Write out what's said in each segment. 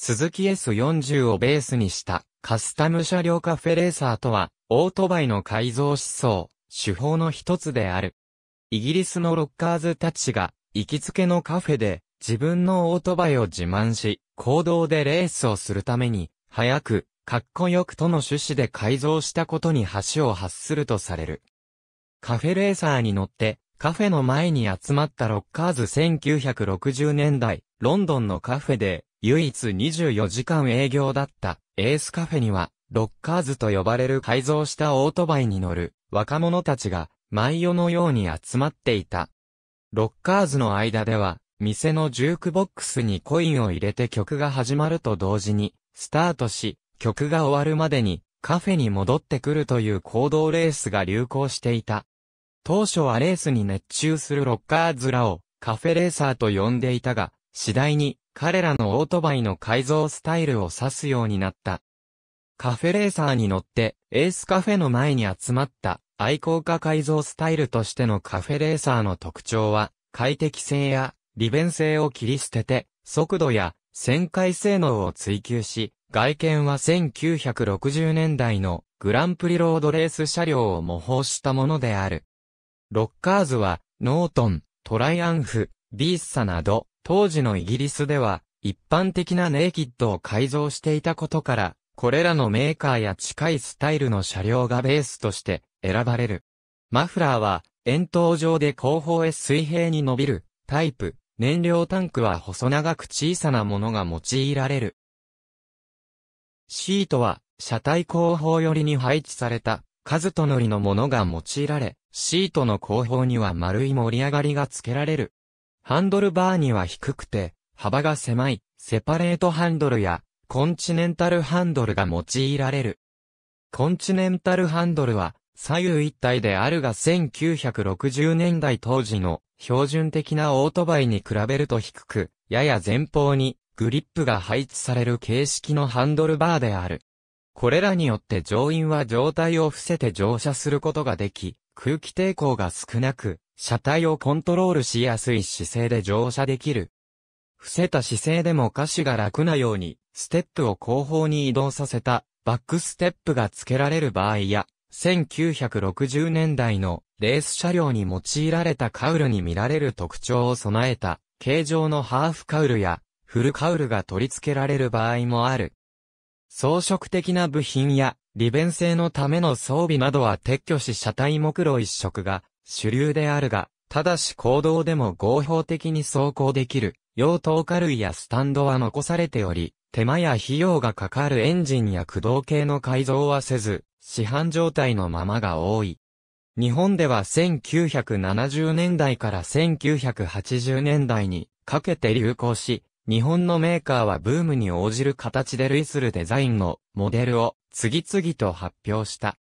鈴木 S40 をベースにしたカスタム車両カフェレーサーとは、オートバイの改造思想、手法の一つである。イギリスのロッカーズたちが、行きつけのカフェで、自分のオートバイを自慢し、行動でレースをするために、早く、かっこよくとの趣旨で改造したことに橋を発するとされる。カフェレーサーに乗って、カフェの前に集まったロッカーズ1960年代、ロンドンのカフェで、唯一24時間営業だったエースカフェには、ロッカーズと呼ばれる改造したオートバイに乗る若者たちが毎夜のように集まっていた。ロッカーズの間では、店のジュークボックスにコインを入れて曲が始まると同時に、スタートし、曲が終わるまでにカフェに戻ってくるという行動レースが流行していた。当初はレースに熱中するロッカーズらをカフェレーサーと呼んでいたが、次第に彼らのオートバイの改造スタイルを指すようになった。カフェレーサーに乗って、エースカフェの前に集まった、愛好家改造スタイルとしてのカフェレーサーの特徴は、快適性や利便性を切り捨てて、速度や旋回性能を追求し、外見は1960年代のグランプリロードレース車両を模倣したものである。ロッカーズは、ノートン、トライアンフ、ビーッサなど、当時のイギリスでは、一般的なネイキッドを改造していたことから、これらのメーカーや近いスタイルの車両がベースとして選ばれる。マフラーは、円筒状で後方へ水平に伸びるタイプ、燃料タンクは細長く小さなものが用いられる。シートは、車体後方寄りに配置された、数と乗りのものが用いられ、シートの後方には丸い盛り上がりが付けられる。ハンドルバーには低くて、幅が狭い、セパレートハンドルや、コンチネンタルハンドルが用いられる。コンチネンタルハンドルは、左右一体であるが1960年代当時の標準的なオートバイに比べると低く、やや前方にグリップが配置される形式のハンドルバーである。これらによって乗員は状態を伏せて乗車することができ、空気抵抗が少なく、車体をコントロールしやすい姿勢で乗車できる。伏せた姿勢でも歌詞が楽なように、ステップを後方に移動させた、バックステップが付けられる場合や、1960年代のレース車両に用いられたカウルに見られる特徴を備えた、形状のハーフカウルや、フルカウルが取り付けられる場合もある。装飾的な部品や、利便性のための装備などは撤去し車体目黒一色が主流であるが、ただし行動でも合法的に走行できる、用途化類やスタンドは残されており、手間や費用がかかるエンジンや駆動系の改造はせず、市販状態のままが多い。日本では1970年代から1980年代にかけて流行し、日本のメーカーはブームに応じる形で類するデザインのモデルを次々と発表した。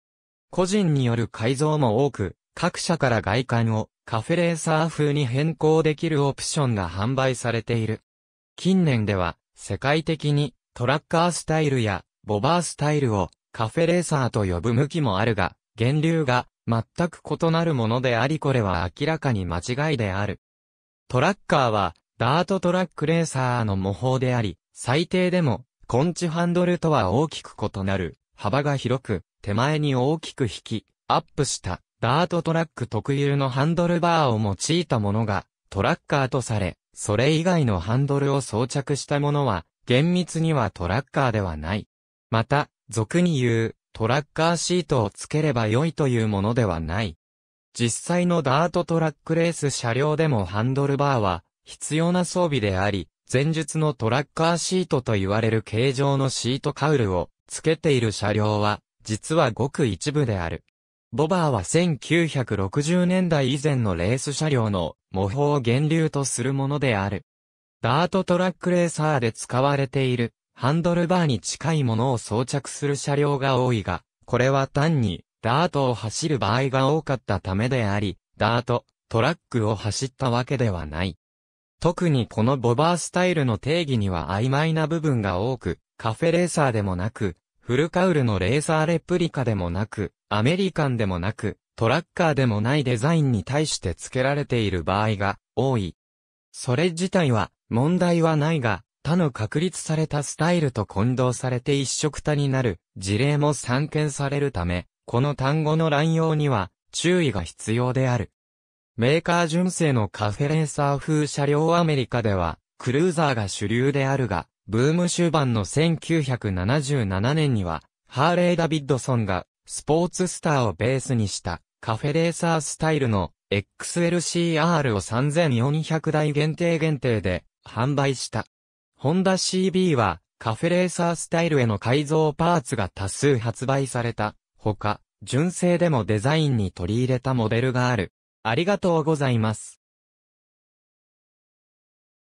個人による改造も多く、各社から外観をカフェレーサー風に変更できるオプションが販売されている。近年では世界的にトラッカースタイルやボバースタイルをカフェレーサーと呼ぶ向きもあるが、源流が全く異なるものでありこれは明らかに間違いである。トラッカーはダートトラックレーサーの模倣であり、最低でもコンチハンドルとは大きく異なる、幅が広く、手前に大きく引き、アップしたダートトラック特有のハンドルバーを用いたものが、トラッカーとされ、それ以外のハンドルを装着したものは、厳密にはトラッカーではない。また、俗に言う、トラッカーシートをつければ良いというものではない。実際のダートトラックレース車両でもハンドルバーは必要な装備であり、前述のトラッカーシートと言われる形状のシートカウルをつけている車両は、実はごく一部である。ボバーは1960年代以前のレース車両の模倣を源流とするものである。ダートトラックレーサーで使われているハンドルバーに近いものを装着する車両が多いが、これは単にダートを走る場合が多かったためであり、ダート、トラックを走ったわけではない。特にこのボバースタイルの定義には曖昧な部分が多く、カフェレーサーでもなく、フルカウルのレーザーレプリカでもなく、アメリカンでもなく、トラッカーでもないデザインに対して付けられている場合が多い。それ自体は問題はないが、他の確立されたスタイルと混同されて一色多になる事例も散見されるため、この単語の乱用には注意が必要である。メーカー純正のカフェレーサー風車両アメリカでは、クルーザーが主流であるが、ブーム終盤の1977年には、ハーレー・ダビッドソンが、スポーツスターをベースにした、カフェレーサースタイルの XLCR を3400台限定限定で販売した。ホンダ CB はカフェレーサースタイルへの改造パーツが多数発売された。ほか、純正でもデザインに取り入れたモデルがある。ありがとうございます。